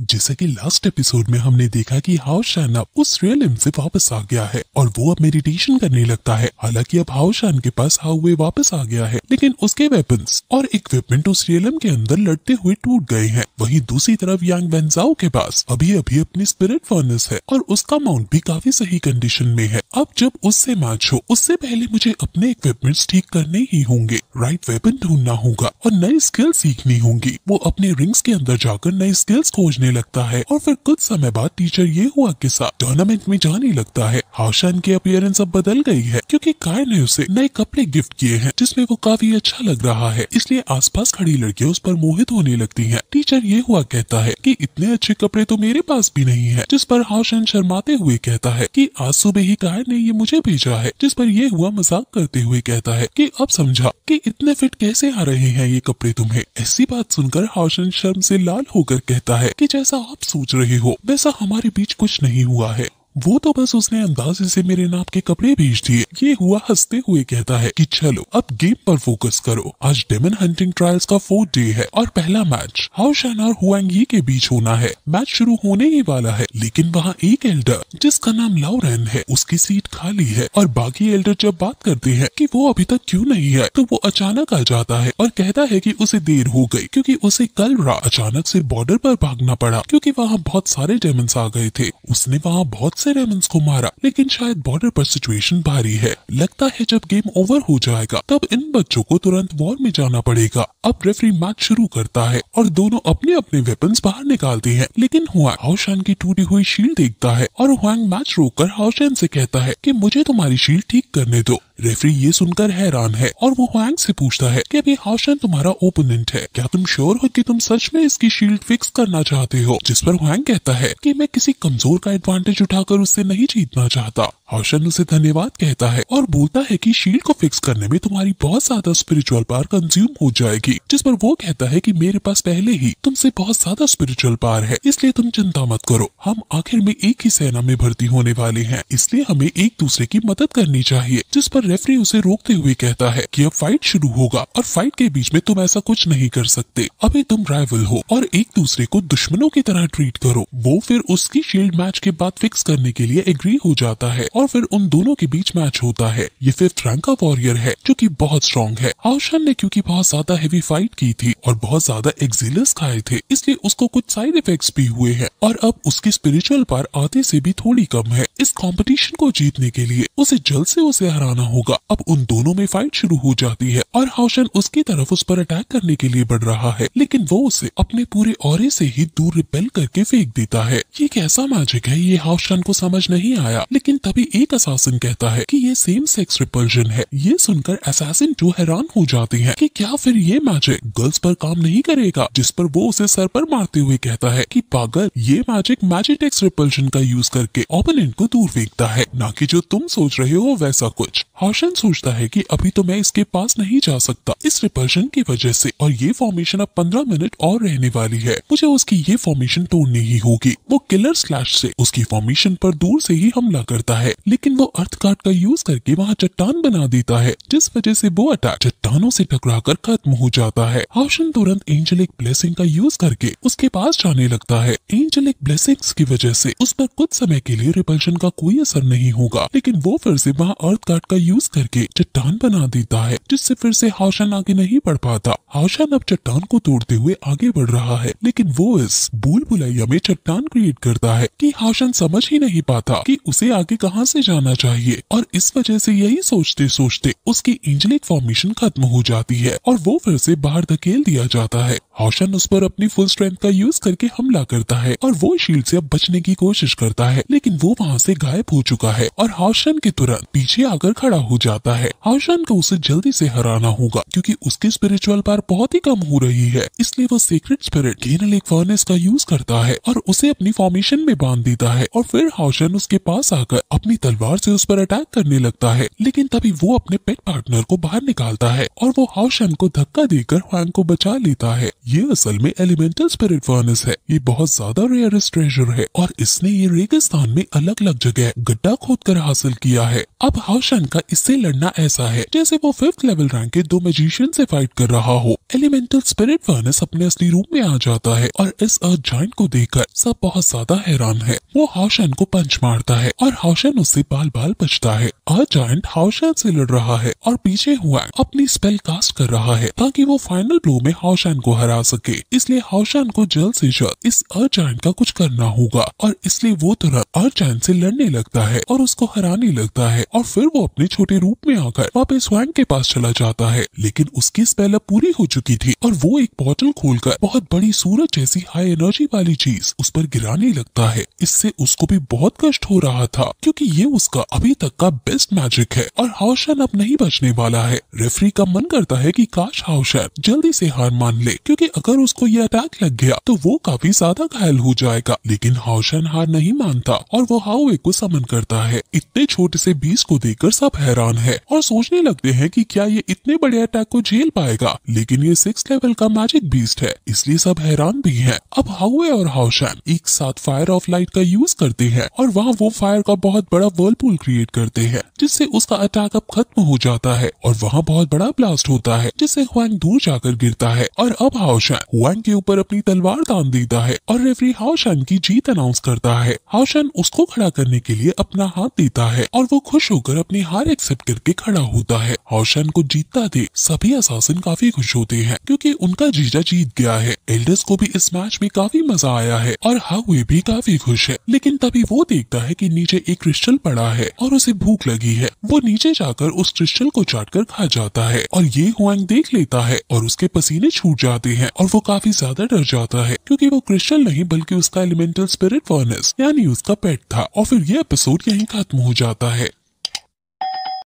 जैसा कि last episode में हमने देखा कि हाउ शाना उस रियलिम से वापस आ गया है और वो अब मेडिटेशन करने लगता है हालांकि अब हाउ शान के पास हाउ वे वापस आ गया है लेकिन उसके वेपन्स और इक्विपमेंट उस रियलिम के अंदर लड़ते हुए टूट गए हैं वहीं दूसरी तरफ यांग वेंजाओ के पास अभी अभी अपनी स्पिरिट फर्नेस है और उसका माउंट भी काफी सही कंडीशन में है अब जब उससे मैच हो उससे पहले मुझे अपने इक्विपमेंट ठीक करने ही होंगे राइट वेपन ढूंढना होगा और नई स्किल सीखनी होगी वो अपने रिंग्स के अंदर जाकर नई स्किल्स खोजने करने लगता है और फिर कुछ समय बाद टीचर ये हुआ किस्सा टूर्नामेंट में जाने लगता है हावशान की अपियरेंस अब बदल गई है क्योंकि काय ने उसे नए कपड़े गिफ्ट किए हैं जिसमें वो काफी अच्छा लग रहा है इसलिए आसपास खड़ी लड़कियां उस पर मोहित होने लगती हैं। टीचर ये हुआ कहता है कि इतने अच्छे कपड़े तो मेरे पास भी नहीं है जिस पर हावशान शर्माते हुए कहता है की आज सुबह ही काय ने ये मुझे भेजा है जिस पर यह हुआ मजाक करते हुए कहता है की अब समझा की इतने फिट कैसे आ रहे हैं ये कपड़े तुम्हे ऐसी बात सुनकर हावशन शर्म ऐसी लाल होकर कहता है की जैसा आप सोच रहे हो वैसा हमारे बीच कुछ नहीं हुआ है वो तो बस उसने अंदाजे से मेरे नाप के कपड़े भेज दिए ये हुआ हंसते हुए कहता है कि चलो अब गेम पर फोकस करो आज डेमन हंटिंग ट्रायल्स का फोर्थ डे है और पहला मैच हाउशान और हुआंगी के बीच होना है मैच शुरू होने ही वाला है लेकिन वहाँ एक एल्डर जिसका नाम लाउरन है उसकी सीट खाली है और बाकी एल्डर जब बात करते हैं की वो अभी तक क्यूँ नहीं है तो वो अचानक आ जाता है और कहता है की उसे देर हो गयी क्यूँकी उसे कल रात अचानक ऐसी बॉर्डर आरोप भागना पड़ा क्यूँकी वहाँ बहुत सारे डेमन आ गए थे उसने वहाँ बहुत से से रेमंस को मारा लेकिन शायद बॉर्डर पर सिचुएशन भारी है लगता है जब गेम ओवर हो जाएगा तब इन बच्चों को तुरंत वॉर में जाना पड़ेगा अब रेफरी मैच शुरू करता है और दोनों अपने अपने वेपन बाहर निकालते हैं लेकिन हुआ हाओशान की टूटी हुई शील्ड देखता है और हुआ मैच रोक कर हाओशान से कहता है की मुझे तुम्हारी शील्ड ठीक करने दो रेफरी ये सुनकर हैरान है और वो हुआंग से पूछता है कि अभी हाओशन तुम्हारा ओपोनेंट है क्या तुम श्योर हो कि तुम सच में इसकी शील्ड फिक्स करना चाहते हो जिस पर हुआंग कहता है कि मैं किसी कमजोर का एडवांटेज उठाकर उससे नहीं जीतना चाहता हाओशन उसे धन्यवाद कहता है और बोलता है की शील्ड को फिक्स करने में तुम्हारी बहुत ज्यादा स्पिरिचुअल पार कंज्यूम हो जाएगी जिस पर वो कहता है की मेरे पास पहले ही तुमसे बहुत ज्यादा स्पिरिचुअल पार है इसलिए तुम चिंता मत करो हम आखिर में एक ही सेना में भर्ती होने वाले हैं इसलिए हमें एक दूसरे की मदद करनी चाहिए जिस पर रेफरी उसे रोकते हुए कहता है कि अब फाइट शुरू होगा और फाइट के बीच में तुम ऐसा कुछ नहीं कर सकते अभी तुम राइवल हो और एक दूसरे को दुश्मनों की तरह ट्रीट करो वो फिर उसकी शील्ड मैच के बाद फिक्स करने के लिए एग्री हो जाता है और फिर उन दोनों के बीच मैच होता है ये फिफ्थ रैंक का वॉरियर है जो की बहुत स्ट्रॉन्ग है आउशन ने क्यूँकी बहुत ज्यादा हेवी फाइट की थी और बहुत ज्यादा एक्सिलस खाए थे इसलिए उसको कुछ साइड इफेक्ट भी हुए है और अब उसकी स्पिरिचुअल पार आधे ऐसी भी थोड़ी कम है इस कॉम्पिटिशन को जीतने के लिए उसे जल्द ऐसी उसे हराना हो होगा अब उन दोनों में फाइट शुरू हो जाती है और हाउशन उसकी तरफ उस पर अटैक करने के लिए बढ़ रहा है लेकिन वो उसे अपने पूरे और से ही दूर रिपेल करके फेंक देता है ये कैसा मैजिक है ये हाउशन को समझ नहीं आया लेकिन तभी एक असासिन कहता है की ये सेम सेक्स रिपल्जन है ये सुनकर असासिन जो हैरान हो जाती है की क्या फिर ये मैजिक गर्ल्स पर काम नहीं करेगा जिस पर वो उसे सर पर मारते हुए कहता है कि पागल ये मैजिक मैजिटेक्स रिपल्शन का यूज करके ओपोनेंट को दूर फेंकता है ना कि जो तुम सोच रहे हो वैसा कुछ हाशन सोचता है कि अभी तो मैं इसके पास नहीं जा सकता इस रिपल्शन की वजह से और ये फॉर्मेशन अब पंद्रह मिनट और रहने वाली है मुझे उसकी ये फॉर्मेशन तोड़नी ही होगी वो किलर स्लैश से उसकी फॉर्मेशन पर दूर से ही हमला करता है लेकिन वो अर्थ कार्ड का यूज करके वहाँ चट्टान बना देता है जिस वजह से वो अटैक चट्टानों से टकरा कर खत्म हो जाता है हाशन तुरंत एंजलिक ब्लेसिंग का यूज करके उसके पास जाने लगता है एंजलिक ब्लेसिंग की वजह से उस पर कुछ समय के लिए रिपल्शन का कोई असर नहीं होगा लेकिन वो फिर से वहाँ अर्थ कार्ड का यूज करके चट्टान बना देता है जिससे फिर से हावशान आगे नहीं बढ़ पाता हाशन अब चट्टान को तोड़ते हुए आगे बढ़ रहा है लेकिन वो इस भूल भुलाइया में चट्टान क्रिएट करता है कि हावशान समझ ही नहीं पाता कि उसे आगे कहाँ से जाना चाहिए और इस वजह से यही सोचते सोचते उसकी इंजलिक फॉर्मेशन खत्म हो जाती है और वो फिर से बाहर धकेल दिया जाता है हावशान उस पर अपनी फुल स्ट्रेंथ का यूज करके हमला करता है और वो शील्ड से अब बचने की कोशिश करता है लेकिन वो वहाँ से गायब हो चुका है और हावशान के तुरंत पीछे आकर खड़ा खड़ा हो जाता है आशान को तो उसे जल्दी से हराना होगा क्योंकि उसकी स्पिरिचुअल पार बहुत ही कम हो रही है इसलिए वो सीक्रेट स्पिरिट एक फर्नेस का यूज करता है और उसे अपनी फॉर्मेशन में बांध देता है और फिर हाउशन उसके पास आकर अपनी तलवार से उस पर अटैक करने लगता है लेकिन तभी वो अपने पेट पार्टनर को बाहर निकालता है और वो हाउशन को धक्का देकर हुआंग को बचा लेता है ये असल में एलिमेंटल स्पिरिट फर्नेस है ये बहुत ज्यादा रेयरेस्ट ट्रेजर है और इसने ये रेगिस्तान में अलग अलग जगह गड्ढा खोद कर हासिल किया है अब हाउशन का इससे लड़ना ऐसा है जैसे वो फिफ्थ लेवल रैंक के दो मेजिशियन से फाइट कर रहा हो एलिमेंटल स्पिरिट वर्नस अपने असली रूप में आ जाता है और इस अर्थ जॉइंट को देखकर सब बहुत ज्यादा हैरान है वो हाउशन को पंच मारता है और हाउशन उससे बाल बाल बचता है अर्थ जॉइंट हाउशन से लड़ रहा है और पीछे हुआ अपनी स्पेल कास्ट कर रहा है ताकि वो फाइनल ब्लो में हाउशन को हरा सके इसलिए हाउशन को जल्द ऐसी जल्द इस अर्थ जॉइंट का कुछ करना होगा और इसलिए वो तुरंत जॉइंट ऐसी लड़ने लगता है और उसको हराने लगता है और फिर वो अपने छोटे रूप में आकर वापस वैंग के पास चला जाता है लेकिन उसकी स्पेल अब पूरी हो चुकी थी और वो एक बॉटल खोलकर बहुत बड़ी सूरज जैसी हाई एनर्जी वाली चीज उस पर गिराने लगता है इससे उसको भी बहुत कष्ट हो रहा था क्योंकि ये उसका अभी तक का बेस्ट मैजिक है और हाउशन अब नहीं बचने वाला है रेफरी का मन करता है की काश हाउशन जल्दी से हार मान ले क्योंकि अगर उसको ये अटैक लग गया तो वो काफी ज्यादा घायल हो जाएगा लेकिन हाउशन हार नहीं मानता और वो हाउवे को समन करता है इतने छोटे से बीज को देकर सब हैरान है और सोचने लगते हैं कि क्या ये इतने बड़े अटैक को झेल पाएगा लेकिन ये सिक्स लेवल का मैजिक बीस्ट है इसलिए सब हैरान भी है अब हाउए और हाउशैन एक साथ फायर ऑफ लाइट का यूज करते हैं और वहाँ वो फायर का बहुत बड़ा वर्लपूल क्रिएट करते हैं जिससे उसका अटैक अब खत्म हो जाता है और वहाँ बहुत बड़ा ब्लास्ट होता है जिससे हुआंग दूर जाकर गिरता है और अब हाउशैन हुआंग के ऊपर अपनी तलवार तान देता है और रेफरी हाउशैन की जीत अनाउंस करता है हाउशैन उसको खड़ा करने के लिए अपना हाथ देता है और वो खुश होकर अपनी हार एक्सेप्ट करके खड़ा होता है हौशन को जीतता दे सभी असासिन काफी खुश होते हैं क्योंकि उनका जीजा जीत गया है एल्डर्स को भी इस मैच में काफी मजा आया है और हाउए भी काफी खुश है लेकिन तभी वो देखता है की नीचे एक क्रिस्टल पड़ा है और उसे भूख लगी है वो नीचे जाकर उस क्रिस्टल को चाट खा जाता है और ये हुआंग देख लेता है और उसके पसीने छूट जाते हैं और वो काफी ज्यादा डर जाता है क्योंकि वो क्रिस्टल नहीं बल्कि उसका एलिमेंटल स्पिरिट फर्नेस यानी उसका पेट था और फिर ये एपिसोड यहीं खत्म हो जाता है